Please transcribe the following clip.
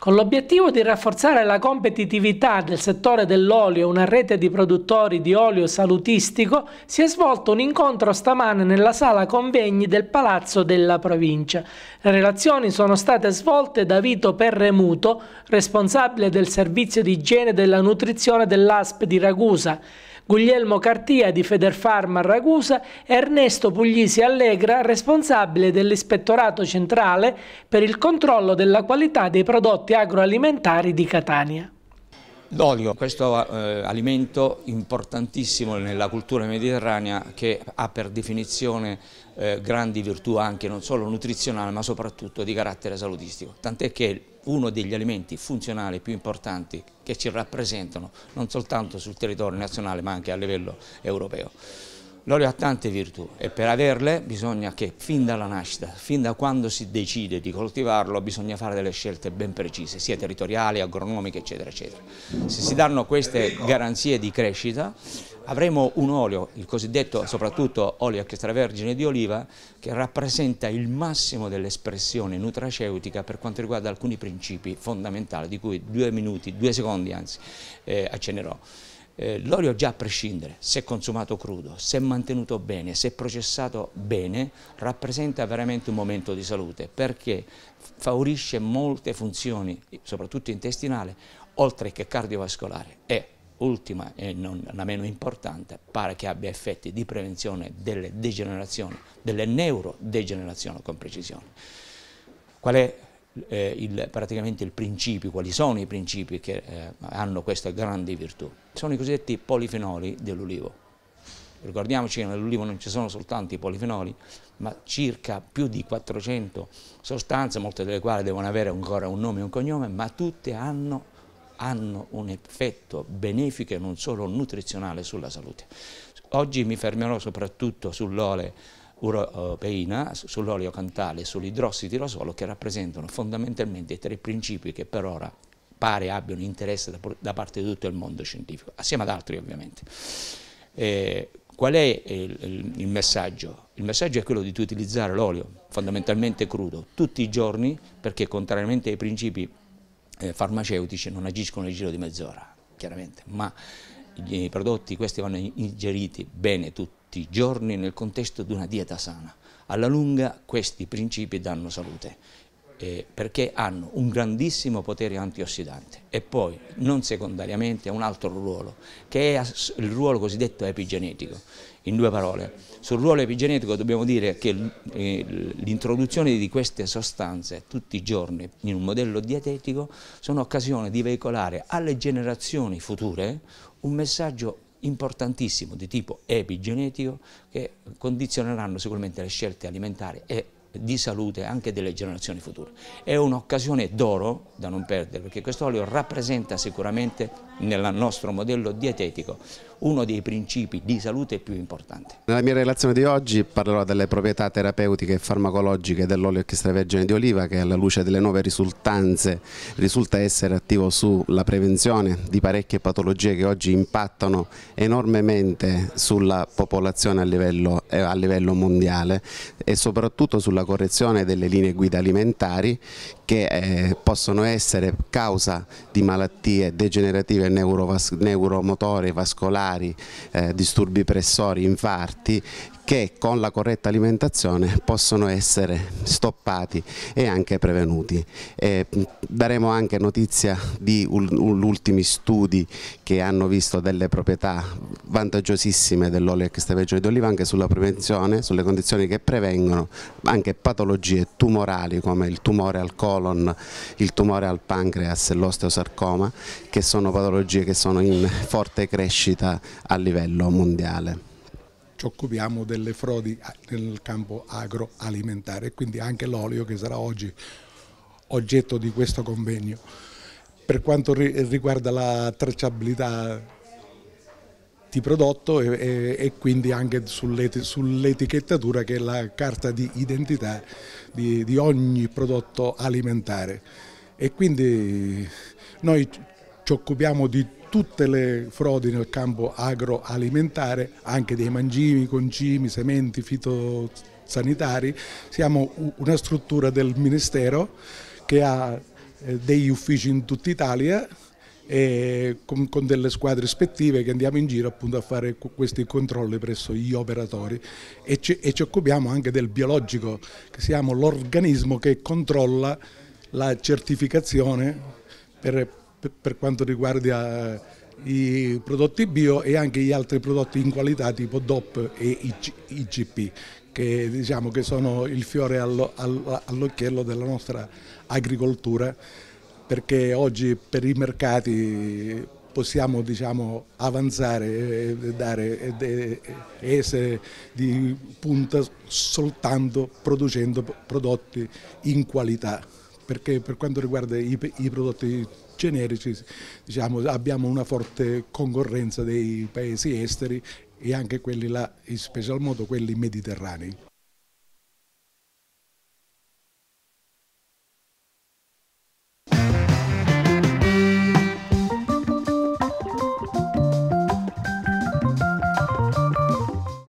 con l'obiettivo di rafforzare la competitività del settore dell'olio e una rete di produttori di olio salutistico, si è svolto un incontro stamane nella sala convegni del Palazzo della Provincia. Le relazioni sono state svolte da Vito Perremuto, responsabile del servizio di igiene e della nutrizione dell'ASP di Ragusa, Guglielmo Cartia di Federfarma Ragusa e Ernesto Puglisi Allegra, responsabile dell'Ispettorato Centrale per il controllo della qualità dei prodotti agroalimentari di Catania. L'olio, questo eh, alimento importantissimo nella cultura mediterranea che ha per definizione eh, grandi virtù anche non solo nutrizionale ma soprattutto di carattere salutistico, tant'è che uno degli alimenti funzionali più importanti che ci rappresentano non soltanto sul territorio nazionale ma anche a livello europeo. L'olio ha tante virtù e per averle bisogna che fin dalla nascita, fin da quando si decide di coltivarlo, bisogna fare delle scelte ben precise, sia territoriali, agronomiche, eccetera, eccetera. Se si danno queste garanzie di crescita, avremo un olio, il cosiddetto soprattutto olio extravergine di oliva, che rappresenta il massimo dell'espressione nutraceutica per quanto riguarda alcuni principi fondamentali, di cui due minuti, due secondi anzi, eh, accennerò. Eh, l'olio già a prescindere, se consumato crudo, se mantenuto bene, se processato bene, rappresenta veramente un momento di salute perché favorisce molte funzioni, soprattutto intestinale, oltre che cardiovascolare e ultima e non la meno importante, pare che abbia effetti di prevenzione delle degenerazioni, delle neurodegenerazioni con precisione. Qual è eh, il, praticamente il principio, quali sono i principi che eh, hanno questa grande virtù? Sono i cosiddetti polifenoli dell'olivo. Ricordiamoci che nell'olivo non ci sono soltanto i polifenoli, ma circa più di 400 sostanze, molte delle quali devono avere ancora un nome e un cognome, ma tutte hanno hanno un effetto benefico e non solo nutrizionale sulla salute. Oggi mi fermerò soprattutto sull'oleo uropeina, sull'olio cantale e sull'idrossitirosolo che rappresentano fondamentalmente i tre principi che per ora pare abbiano interesse da, da, parte di tutto il mondo scientifico, assieme ad altri ovviamente. Eh, qual è il, il, messaggio? Il messaggio è quello di utilizzare l'olio fondamentalmente crudo tutti i giorni perché contrariamente ai principi eh, farmaceutici non agiscono nel giro di mezz'ora, chiaramente, ma i prodotti questi vanno ingeriti bene tutti i giorni nel contesto di una dieta sana. Alla lunga questi principi danno salute eh, perché hanno un grandissimo potere antiossidante e poi non secondariamente un altro ruolo che è il ruolo cosiddetto epigenetico. In due parole, sul ruolo epigenetico dobbiamo dire che eh, l'introduzione di queste sostanze tutti i giorni in un modello dietetico sono occasione di veicolare alle generazioni future un messaggio importantissimo di tipo epigenetico che condizioneranno sicuramente le scelte alimentari e di salute anche delle generazioni future. È un'occasione d'oro da non perdere perché questo olio rappresenta sicuramente nel nostro modello dietetico uno dei principi di salute più importanti. Nella mia relazione di oggi parlerò delle proprietà terapeutiche e farmacologiche dell'olio extravergine di oliva che alla luce delle nuove risultanze risulta essere attivo sulla prevenzione di parecchie patologie che oggi impattano enormemente sulla popolazione a livello, eh, a livello mondiale e soprattutto sulla sulla correzione delle linee guida alimentari che eh, possono essere causa di malattie degenerative neurovas neuromotorie, vascolari, eh, disturbi pressori, infarti che con la corretta alimentazione possono essere stoppati e anche prevenuti. Eh, daremo anche notizia di ultimi studi che hanno visto delle proprietà vantaggiosissime dell'olio extravergine di oliva anche sulla prevenzione, sulle condizioni che prevengono anche patologie tumorali come il tumore al colon, il tumore al pancreas e l'osteosarcoma che sono patologie che sono in forte crescita a livello mondiale ci occupiamo delle frodi nel campo agroalimentare e quindi anche l'olio che sarà oggi oggetto di questo convegno. Per quanto riguarda la tracciabilità di prodotto e, e quindi anche sull'etichettatura che è la carta di identità di, di ogni prodotto alimentare e quindi noi ci occupiamo di tutte le frodi nel campo agroalimentare, anche dei mangimi, concimi, sementi, fitosanitari. Siamo una struttura del Ministero che ha eh, degli uffici in tutta Italia con, con, delle squadre ispettive che andiamo in giro appunto a fare questi controlli presso gli operatori e ci, e ci occupiamo anche del biologico, che siamo l'organismo che controlla la certificazione per, per quanto riguarda eh, i prodotti bio e anche gli altri prodotti in qualità tipo DOP e IGP che, diciamo, che sono il fiore all'occhiello della nostra agricoltura perché oggi per i mercati possiamo diciamo, avanzare e, dare, e essere di punta soltanto producendo prodotti in qualità perché per quanto riguarda i, i prodotti generici diciamo, abbiamo una forte concorrenza dei paesi esteri e anche quelli là, in special modo quelli mediterranei.